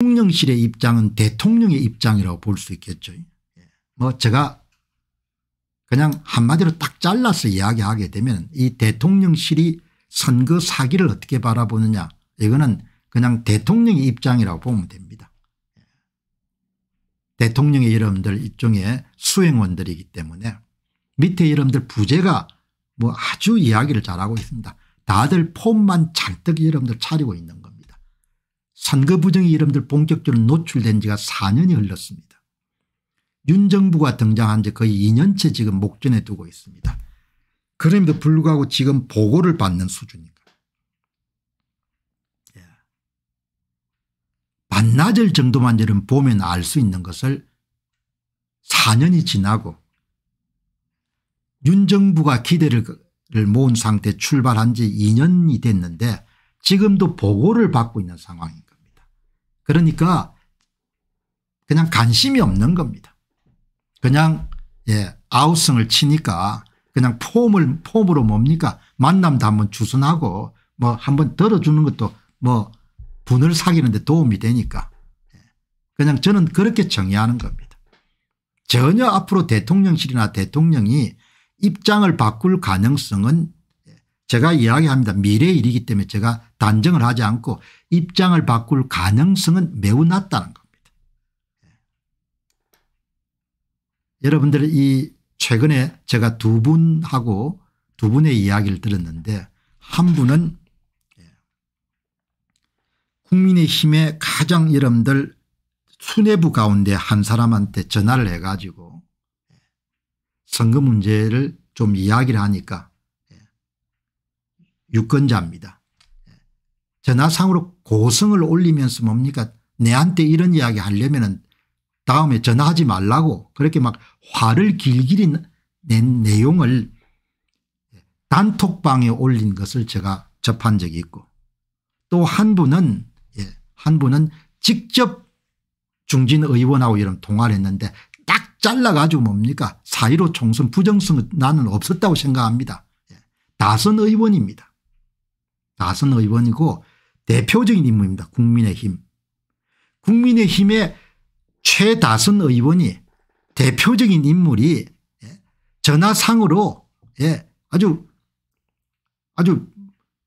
대통령실의 입장은 대통령의 입장이라고 볼 수 있겠죠. 예. 뭐 제가 그냥 한마디로 딱 잘라서 이야기하게 되면 이 대통령실이 선거 사기를 어떻게 바라보느냐 이거는 그냥 대통령의 입장이라고 보면 됩니다. 예. 대통령의 여러분들 일종의 수행원들이기 때문에 밑에 여러분들 부재가 뭐 아주 이야기를 잘하고 있습니다. 다들 폼만 잔뜩 여러분들 차리고 있는 선거 부정의 이름들 본격적으로 노출된 지가 4년이 흘렀습니다. 윤 정부가 등장한 지 거의 2년째 지금 목전에 두고 있습니다. 그럼에도 불구하고 지금 보고를 받는 수준입니다. 예. 반나절 정도만 저는 보면 알 수 있는 것을 4년이 지나고 윤 정부가 기대를 모은 상태 출발한 지 2년이 됐는데 지금도 보고를 받고 있는 상황입니다. 그러니까 그냥 관심이 없는 겁니다. 그냥 예, 아웃성을 치니까 그냥 폼을 폼으로 뭡니까 만남도 한번 주선하고 뭐 한번 들어주는 것도 뭐 분을 사귀는데 도움이 되니까 예. 그냥 저는 그렇게 정의하는 겁니다. 전혀 앞으로 대통령실이나 대통령이 입장을 바꿀 가능성은 제가 이야기합니다. 미래의 일이기 때문에 제가 단정을 하지 않고 입장을 바꿀 가능성은 매우 낮다는 겁니다. 예. 여러분들 이 최근에 제가 두 분하고 두 분의 이야기를 들었는데 한 분은 예, 국민의힘의 가장 여러분들 수뇌부 가운데 한 사람한테 전화를 해가지고 예, 선거 문제를 좀 이야기를 하니까 유권자입니다. 전화상으로 고성을 올리면서 뭡니까 내한테 이런 이야기 하려면 다음에 전화하지 말라고 그렇게 막 화를 길길이 낸 내용을 단톡방에 올린 것을 제가 접한 적이 있고 또 한 분은 예, 한 분은 직접 중진 의원하고 이런 통화를 했는데 딱 잘라가지고 뭡니까 4.15 총선 부정성 나는 없었다고 생각합니다. 예, 다선 의원입니다. 나선 의원이고 대표적인 인물입니다. 국민의힘. 국민의힘의 최다선 의원이 대표적인 인물이 예, 전화상으로 예, 아주 아주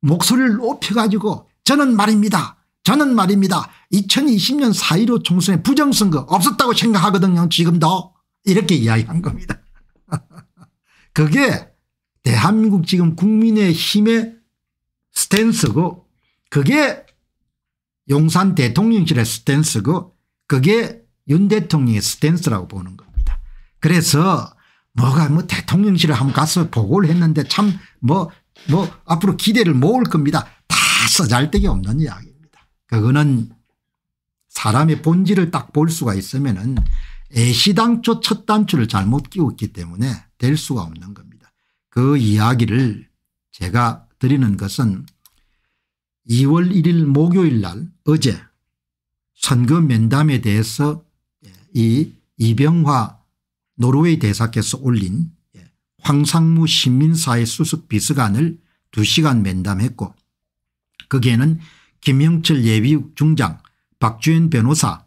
목소리를 높여가지고 저는 말입니다. 저는 말입니다. 2020년 4.15 총선에 부정선거 없었다고 생각하거든요. 지금도 이렇게 이야기한 겁니다. 그게 대한민국 지금 국민의 힘의 스탠스고 그게 용산 대통령실의 스탠스고 그게 윤 대통령의 스탠스라고 보는 겁니다. 그래서 뭐가 뭐대통령실을 한번 가서 보고를 했는데 참 뭐뭐 뭐 앞으로 기대를 모을 겁니다. 다 써잘데기 없는 이야기입니다. 그거는 사람의 본질을 딱 볼 수가 있으면 은 애시당초 첫 단추를 잘못 끼웠기 때문에 될 수가 없는 겁니다. 그 이야기를 제가 드리는 것은 2월 1일 목요일 날 어제 선거 면담에 대해서 예, 이 이병화 노르웨이 대사께서 올린 예, 황상무 시민사회 수석 비서관을 2시간 면담했고 거기에는 김영철 예비역 중장 박주현 변호사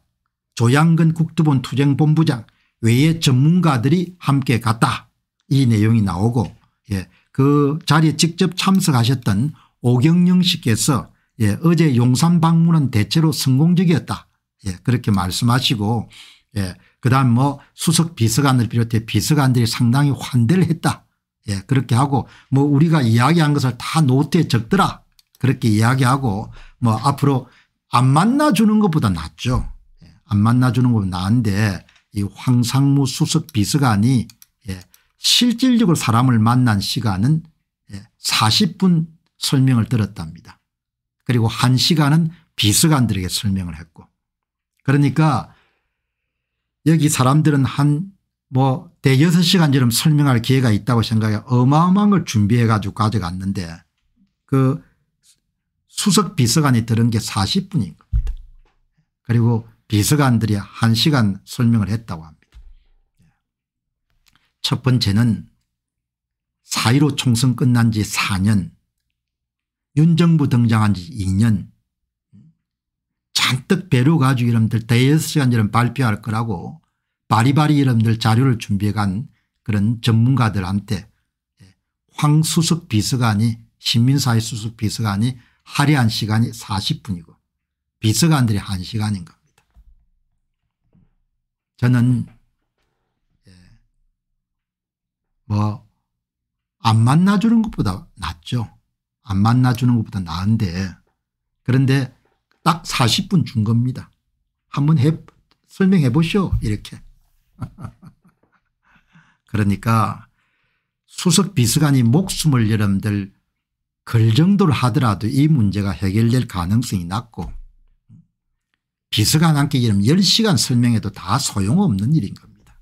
조양근 국토본 투쟁본부장 외의 전문가들이 함께 갔다 이 내용이 나오고 예, 그 자리에 직접 참석하셨던 오경영 씨께서 예, 어제 용산 방문은 대체로 성공적이었다. 예, 그렇게 말씀하시고 예, 그다음 뭐 수석 비서관을 비롯해 비서관들이 상당히 환대를 했다. 예, 그렇게 하고 뭐 우리가 이야기한 것을 다 노트에 적더라. 그렇게 이야기하고 뭐 앞으로 안 만나주는 것보다 낫죠. 예, 안 만나주는 것보다 나은데 이 황상무 수석 비서관이 실질적으로 사람을 만난 시간은 40분 예, 설명을 들었답니다. 그리고 1시간은 비서관들에게 설명을 했고 그러니까 여기 사람들은 한 뭐 대여섯 시간처럼 설명할 기회가 있다고 생각해 어마어마한 걸 준비해 가지고 가져갔는데 그 수석 비서관이 들은 게 40분인 겁니다. 그리고 비서관들이 1시간 설명을 했다고 합니다. 첫 번째는 4.15 총선 끝난 지 4년 윤정부 등장한 지 2년 잔뜩 배로 가지고 이름들 대여섯 시간 이름 발표할 거라고 바리바리 이름들 자료를 준비해간 그런 전문가들한테 황수석 비서관이 신민사회 수석 비서관이 할애한 시간이 40분이고 비서관들이 한시간인 겁니다. 저는 뭐안 어, 만나주는 것보다 낫죠. 안 만나주는 것보다 나은데 그런데 딱 40분 준 겁니다. 한번 해, 설명해 보시오 이렇게. 그러니까 수석 비서관이 목숨을 여러분들 걸 정도를 하더라도 이 문제가 해결될 가능성이 낮고 비서관 함께 10시간 설명해도 다 소용없는 일인 겁니다.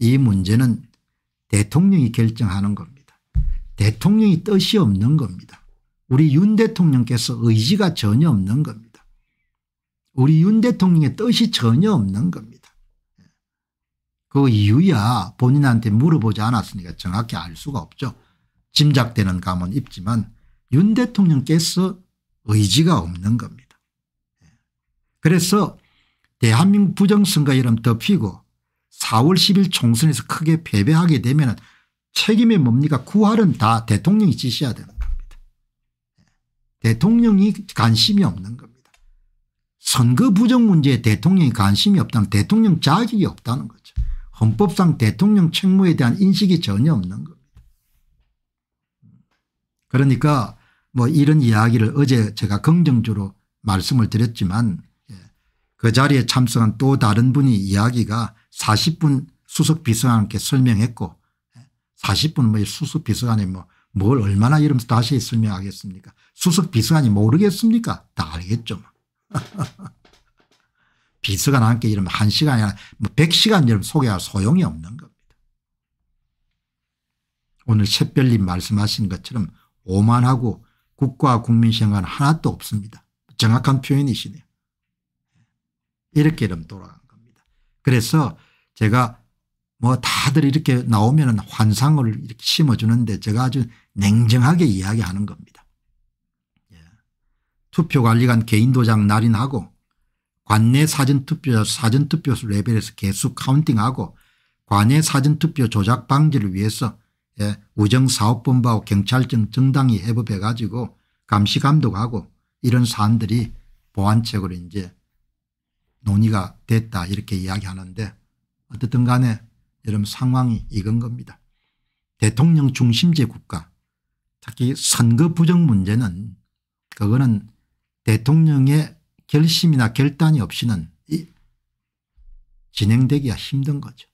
이 문제는 대통령이 결정하는 겁니다. 대통령이 뜻이 없는 겁니다. 우리 윤 대통령께서 의지가 전혀 없는 겁니다. 우리 윤 대통령의 뜻이 전혀 없는 겁니다. 그 이유야 본인한테 물어보지 않았으니까 정확히 알 수가 없죠. 짐작되는 감은 있지만 윤 대통령께서 의지가 없는 겁니다. 그래서 대한민국 부정선거 이름 덮이고 4월 10일 총선에서 크게 패배하게 되면 책임이 뭡니까 구할은 다 대통령이 지시해야 되는 겁니다. 예. 대통령이 관심이 없는 겁니다. 선거 부정 문제에 대통령이 관심이 없다면 대통령 자격이 없다는 거죠. 헌법상 대통령 책무에 대한 인식이 전혀 없는 겁니다. 그러니까 뭐 이런 이야기를 어제 제가 긍정적으로 말씀을 드렸지만 예, 그 자리에 참석한 또 다른 분이 이야기가 40분 수석 비서관께 설명했고 40분 뭐 수석 비서관이 뭐 뭘 얼마나 이러면서 다시 설명하겠습니까 수석 비서관이 모르겠습니까 다 알겠죠. 뭐. 비서관 함께 이러면 1시간이 아니라 뭐 100시간 이러면 소개할 소용이 없는 겁니다. 오늘 샛별님 말씀하신 것처럼 오만하고 국가 와 국민 생활은 하나도 없습니다. 정확한 표현이시네요. 이렇게 이러면 돌아간 그래서 제가 뭐 다들 이렇게 나오면 환상을 이렇게 심어주는데 제가 아주 냉정하게 이야기하는 겁니다. 예. 투표관리관 개인도장 날인하고 관내 사전투표 사전투표 레벨에서 개수 카운팅하고 관내 사전투표 조작 방지를 위해서 예. 우정사업본부하고 경찰청 정당이 협업해 가지고 감시감독하고 이런 사안들이 보완책으로 이제 논의가 됐다 이렇게 이야기하는데 어쨌든 간에 여러분 상황이 이건 겁니다. 대통령 중심제 국가 특히 선거 부정 문제는 그거는 대통령의 결심이나 결단이 없이는 진행되기가 힘든 거죠.